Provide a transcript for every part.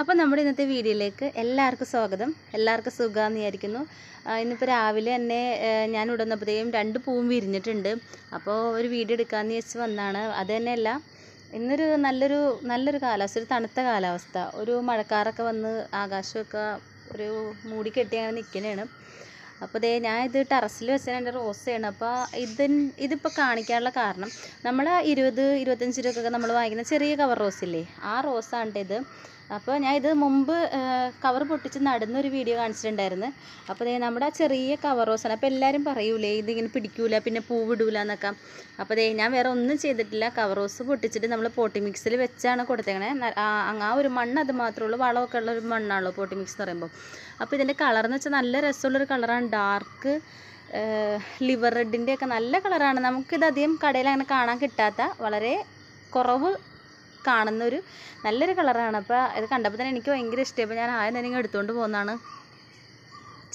അപ്പോൾ നമ്മുടെ ഇന്നത്തെ വീഡിയോയിലേക്ക് എല്ലാവർക്കും സ്വാഗതം എല്ലാവർക്കും സുഖമെന്ന് വിചാരിക്കുന്നു ഇന്നിപ്പോൾ രാവിലെ തന്നെ ഞാൻ ഉടന്നപ്പോഴത്തേക്കും രണ്ട് പൂവും വിരിഞ്ഞിട്ടുണ്ട് അപ്പോൾ ഒരു വീഡിയോ എടുക്കാമെന്ന് വെച്ച് വന്നാണ് അത് തന്നെയല്ല ഇന്നൊരു നല്ലൊരു നല്ലൊരു കാലാവസ്ഥ ഒരു തണുത്ത കാലാവസ്ഥ ഒരു മഴക്കാറൊക്കെ വന്ന് ആകാശമൊക്കെ ഒരു മൂടിക്കെട്ടി അങ്ങനെ നിൽക്കുന്നതാണ് അപ്പോൾ ദേ ഞാൻ ഇത് ടെറസിൽ വെച്ചാൽ എൻ്റെ റോസയാണ് അപ്പോൾ ഇതിൻ ഇതിപ്പോൾ കാണിക്കാനുള്ള കാരണം നമ്മൾ ഇരുപത് ഇരുപത്തഞ്ച് രൂപക്കൊക്കെ നമ്മൾ വാങ്ങിക്കുന്ന ചെറിയ കവർ റോസില്ലേ ആ റോസാണ് ഇത് അപ്പോൾ ഞാൻ ഇത് മുമ്പ് കവർ പൊട്ടിച്ച് നടന്നൊരു വീഡിയോ കാണിച്ചിട്ടുണ്ടായിരുന്നു അപ്പോൾ ദേ നമ്മുടെ ചെറിയ കവർ റോസാണ് അപ്പോൾ എല്ലാവരും പറയൂലേ ഇതിങ്ങനെ പിടിക്കൂല പിന്നെ വിടൂല എന്നൊക്കെ അപ്പോൾ ദേ ഞാൻ വേറെ ഒന്നും ചെയ്തിട്ടില്ല കവർ റോസ് പൊട്ടിച്ചിട്ട് നമ്മൾ പോട്ടി മിക്സിൽ വെച്ചാണ് കൊടുത്തേക്കണേ ആ ഒരു മണ്ണ് അത് മാത്രമേ ഉള്ളൂ വളമൊക്കെ ഉള്ള ഒരു മണ്ണാണല്ലോ പോട്ടി മിക്സ് എന്ന് പറയുമ്പോൾ അപ്പോൾ ഇതിൻ്റെ കളർ എന്ന് വെച്ചാൽ നല്ല രസമുള്ളൊരു കളറാണ് ഡാർക്ക് ലിവർ റെഡിൻ്റെ ഒക്കെ നല്ല കളറാണ് നമുക്കിത് അധികം കടയിൽ അങ്ങനെ കാണാൻ കിട്ടാത്ത വളരെ കുറവ് കാണുന്ന ഒരു നല്ലൊരു കളറാണ് അപ്പോൾ ഇത് കണ്ടപ്പോൾ തന്നെ എനിക്ക് ഭയങ്കര ഇഷ്ടമായി ഞാൻ ആദ്യം തന്നെ എടുത്തുകൊണ്ട് പോകുന്നതാണ്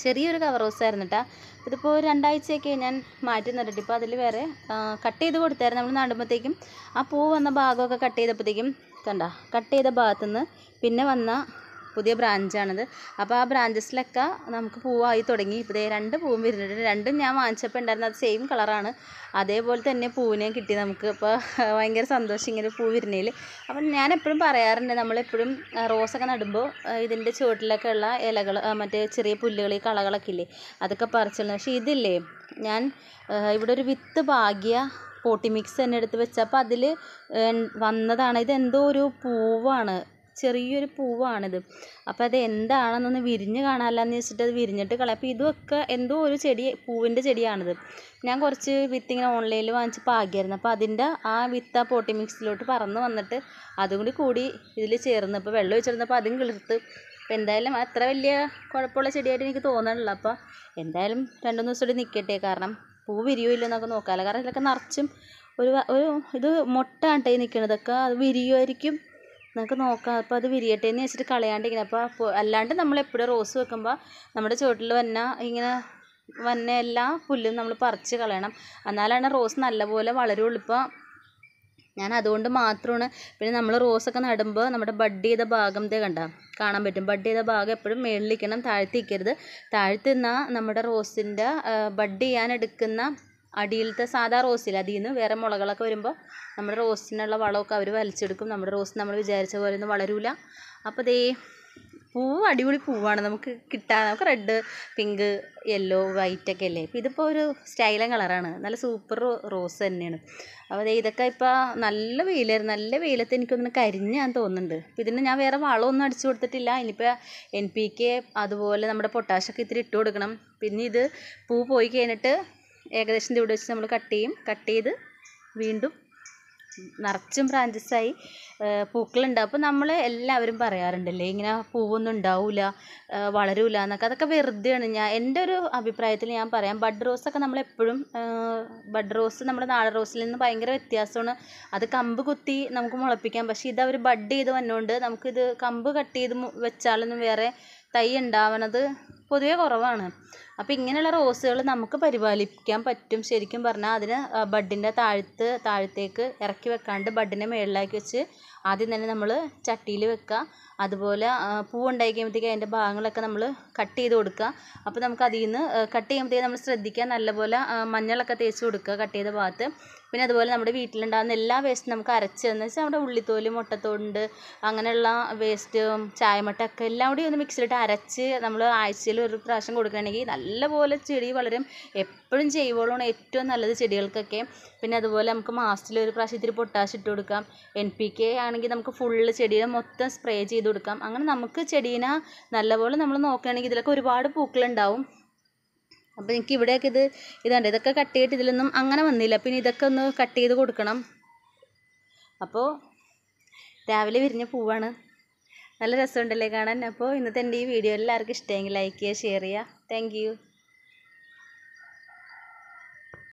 ചെറിയൊരു കവർ ഹൗസായിരുന്നു കേട്ടോ ഇതിപ്പോൾ രണ്ടാഴ്ചയൊക്കെ ഞാൻ മാറ്റി നിരട്ടി ഇപ്പോൾ അതിൽ വേറെ കട്ട് ചെയ്ത് കൊടുത്തായിരുന്നു നമ്മൾ നടുമ്പോഴത്തേക്കും ആ പൂ വന്ന ഭാഗമൊക്കെ കട്ട് ചെയ്തപ്പോഴത്തേക്കും കണ്ട കട്ട് ചെയ്ത ഭാഗത്തുനിന്ന് പിന്നെ വന്ന പുതിയ ബ്രാഞ്ചാണത് അപ്പോൾ ആ ബ്രാഞ്ചസിലൊക്കെ നമുക്ക് പൂവായി തുടങ്ങി ഇപ്പോൾ രണ്ട് പൂവും വരുന്നുണ്ട് രണ്ടും ഞാൻ വാങ്ങിച്ചപ്പോൾ ഉണ്ടായിരുന്നത് അത് സെയിം കളറാണ് അതേപോലെ തന്നെ പൂവിനെ കിട്ടി നമുക്ക് അപ്പോൾ ഭയങ്കര സന്തോഷം ഇങ്ങനെ പൂ വരുന്നതിൽ അപ്പം ഞാൻ എപ്പോഴും പറയാറുണ്ട് നമ്മളെപ്പോഴും റോസൊക്കെ നടുമ്പോൾ ഇതിൻ്റെ ചുവട്ടിലൊക്കെ ഉള്ള ഇലകൾ മറ്റേ ചെറിയ പുല്ലുകൾ ഈ കളകളൊക്കെ ഇല്ലേ അതൊക്കെ പറിച്ചിടുന്നു പക്ഷേ ഇതില്ലേ ഞാൻ ഇവിടെ ഒരു വിത്ത് ഭാഗ്യ പോട്ടി മിക്സ് തന്നെ എടുത്ത് വെച്ചപ്പോൾ അതിൽ വന്നതാണ് ഇതെന്തോ ഒരു പൂവാണ് ചെറിയൊരു പൂവാണിത് അപ്പോൾ അത് എന്താണെന്നൊന്ന് വിരിഞ്ഞ് കാണാമല്ലെന്ന് വെച്ചിട്ട് അത് വിരിഞ്ഞിട്ട് കളയാം അപ്പോൾ ഇതൊക്കെ എന്തോ ഒരു ചെടി പൂവിൻ്റെ ചെടിയാണിത് ഞാൻ കുറച്ച് വിത്ത് ഇങ്ങനെ ഓൺലൈനിൽ വാങ്ങിച്ച് പാകിയായിരുന്നു അപ്പോൾ അതിൻ്റെ ആ വിത്ത് ആ പോട്ടി മിക്സിലോട്ട് പറന്ന് വന്നിട്ട് അതും കൂടി ഇതിൽ ചേർന്ന് അപ്പോൾ വെള്ളം അപ്പോൾ അതും കിളിർത്ത് അപ്പോൾ എന്തായാലും അത്ര വലിയ കുഴപ്പമുള്ള ചെടിയായിട്ട് എനിക്ക് തോന്നണില്ല അപ്പോൾ എന്തായാലും രണ്ട് ദിവസം കൂടി നിൽക്കട്ടെ കാരണം പൂ വിരിയോ ഇല്ലോ എന്നൊക്കെ നോക്കാമല്ലോ കാരണം ഇതിലൊക്കെ നിറച്ചും ഒരു ഒരു ഇത് മൊട്ടാണ്ടേ നിൽക്കണതൊക്കെ അത് വിരിയുമായിരിക്കും നമുക്ക് നോക്കാം അപ്പോൾ അത് വിരിയട്ടെ എന്ന് വെച്ചിട്ട് കളയാണ്ടിങ്ങനെ അപ്പോൾ അല്ലാണ്ട് നമ്മൾ എപ്പോഴും റോസ് വെക്കുമ്പോൾ നമ്മുടെ ചുവട്ടിൽ വന്ന ഇങ്ങനെ വന്ന എല്ലാ പുല്ലും നമ്മൾ പറിച്ച് കളയണം എന്നാലാണ് റോസ് നല്ലപോലെ വളരുള്ളൂ ഇപ്പോൾ ഞാൻ അതുകൊണ്ട് മാത്രമാണ് പിന്നെ നമ്മൾ റോസൊക്കെ നടുമ്പോൾ നമ്മുടെ ബഡ് ചെയ്ത ഭാഗം ഇതേ കണ്ട കാണാൻ പറ്റും ബഡ് ചെയ്ത ഭാഗം എപ്പോഴും മേളിലിരിക്കണം താഴ്ത്തിക്കരുത് താഴ്ത്തുന്ന നമ്മുടെ റോസിൻ്റെ ബഡ് ചെയ്യാനെടുക്കുന്ന എടുക്കുന്ന അടിയിലത്തെ സാധാ റോസിൽ അതിൽ നിന്ന് വേറെ മുളകളൊക്കെ വരുമ്പോൾ നമ്മുടെ റോസിനുള്ള വളമൊക്കെ അവർ വലിച്ചെടുക്കും നമ്മുടെ റോസ് നമ്മൾ വിചാരിച്ച പോലെ ഒന്നും വളരൂല അപ്പോൾ ദേ പൂവ് അടിപൊളി പൂവാണ് നമുക്ക് കിട്ടാൻ നമുക്ക് റെഡ് പിങ്ക് യെല്ലോ വൈറ്റ് ഒക്കെ അല്ലേ അപ്പോൾ ഇതിപ്പോൾ ഒരു സ്റ്റൈലൻ കളറാണ് നല്ല സൂപ്പർ റോസ് തന്നെയാണ് അപ്പോൾ ഇതൊക്കെ ഇപ്പോൾ നല്ല വെയിലായിരുന്നു നല്ല വെയിലത്ത് എനിക്കൊന്ന് കരിഞ്ഞ് ഞാൻ തോന്നുന്നുണ്ട് അപ്പോൾ ഇതിന് ഞാൻ വേറെ വളമൊന്നും അടിച്ചു കൊടുത്തിട്ടില്ല ഇനിയിപ്പോൾ എൻ പി കെ അതുപോലെ നമ്മുടെ പൊട്ടാഷൊക്കെ ഇത്തിരി ഇട്ട് കൊടുക്കണം പിന്നെ ഇത് പൂ പോയി കഴിഞ്ഞിട്ട് ഏകദേശം ഇവിടെ വെച്ച് നമ്മൾ കട്ട് ചെയ്യും കട്ട് ചെയ്ത് വീണ്ടും നിറച്ചും ബ്രാഞ്ചസായി പൂക്കളുണ്ടാവും അപ്പോൾ നമ്മൾ എല്ലാവരും പറയാറുണ്ടല്ലേ ഇങ്ങനെ പൂവൊന്നും ഉണ്ടാവില്ല വളരൂല എന്നൊക്കെ അതൊക്കെ വെറുതെയാണ് ഞാൻ എൻ്റെ ഒരു അഭിപ്രായത്തിൽ ഞാൻ പറയാം ബഡ് റോസൊക്കെ നമ്മളെപ്പോഴും ബഡ് റോസ് നമ്മുടെ നാടൻ റോസിൽ നിന്ന് ഭയങ്കര വ്യത്യാസമാണ് അത് കമ്പ് കുത്തി നമുക്ക് മുളപ്പിക്കാം പക്ഷേ ഇത് അവർ ബഡ് ചെയ്ത് വന്നുകൊണ്ട് നമുക്കിത് കമ്പ് കട്ട് ചെയ്ത് വെച്ചാലൊന്നും വേറെ തൈ ഉണ്ടാവണത് പൊതുവെ കുറവാണ് അപ്പോൾ ഇങ്ങനെയുള്ള റോസുകൾ നമുക്ക് പരിപാലിക്കാൻ പറ്റും ശരിക്കും പറഞ്ഞാൽ അതിന് ബഡിൻ്റെ താഴ്ത്ത് താഴത്തേക്ക് ഇറക്കി വെക്കാണ്ട് ബഡിൻ്റെ മുകളിലാക്കി വെച്ച് ആദ്യം തന്നെ നമ്മൾ ചട്ടിയിൽ വെക്കുക അതുപോലെ പൂ ഉണ്ടായി കഴിയുമ്പോഴത്തേക്ക് അതിൻ്റെ ഭാഗങ്ങളൊക്കെ നമ്മൾ കട്ട് ചെയ്ത് കൊടുക്കുക അപ്പോൾ നമുക്ക് അതിൽ നിന്ന് കട്ട് ചെയ്യുമ്പോഴത്തേക്ക് നമ്മൾ ശ്രദ്ധിക്കുക നല്ലപോലെ മഞ്ഞളൊക്കെ തേച്ച് കൊടുക്കുക കട്ട് ചെയ്ത ഭാഗത്ത് പിന്നെ അതുപോലെ നമ്മുടെ വീട്ടിലുണ്ടാകുന്ന എല്ലാ വേസ്റ്റും നമുക്ക് അരച്ചതെന്ന് വെച്ചാൽ നമ്മുടെ ഉള്ളിത്തോല് മുട്ടത്തോണ്ട് അങ്ങനെയുള്ള വേസ്റ്റ് ചായമട്ടൊക്കെ എല്ലാം കൂടി ഒന്ന് മിക്സിലിട്ട് അരച്ച് നമ്മൾ ആഴ്ചയിൽ ഒരു പ്രാവശ്യം കൊടുക്കുകയാണെങ്കിൽ നല്ലപോലെ ചെടി വളരും എപ്പോഴും ജൈവവളമാണ് ഏറ്റവും നല്ലത് ചെടികൾക്കൊക്കെ പിന്നെ അതുപോലെ നമുക്ക് മാസത്തിൽ ഒരു പ്രാവശ്യം ഇത്തിരി പൊട്ടാഷ് ഇട്ട് കൊടുക്കാം എൻ പി കെ ആണെങ്കിൽ നമുക്ക് ഫുള്ള് ചെടിയെ മൊത്തം സ്പ്രേ ചെയ്ത് കൊടുക്കാം അങ്ങനെ നമുക്ക് ചെടീനെ നല്ലപോലെ നമ്മൾ നോക്കുകയാണെങ്കിൽ ഇതിലൊക്കെ ഒരുപാട് പൂക്കളുണ്ടാവും അപ്പോൾ എനിക്ക് ഇവിടെയൊക്കെ ഇത് ഇതുണ്ട് ഇതൊക്കെ കട്ട് ചെയ്തിട്ട് ഇതിലൊന്നും അങ്ങനെ വന്നില്ല പിന്നെ ഇതൊക്കെ ഒന്ന് കട്ട് ചെയ്ത് കൊടുക്കണം അപ്പോൾ രാവിലെ വിരിഞ്ഞ പൂവാണ് നല്ല രസമുണ്ടല്ലേ കാണാൻ അപ്പോൾ ഇന്നത്തെ എൻ്റെ ഈ വീഡിയോ എല്ലാവർക്കും ഇഷ്ടമെങ്കിൽ ലൈക്ക് ചെയ്യുക ഷെയർ ചെയ്യുക താങ്ക്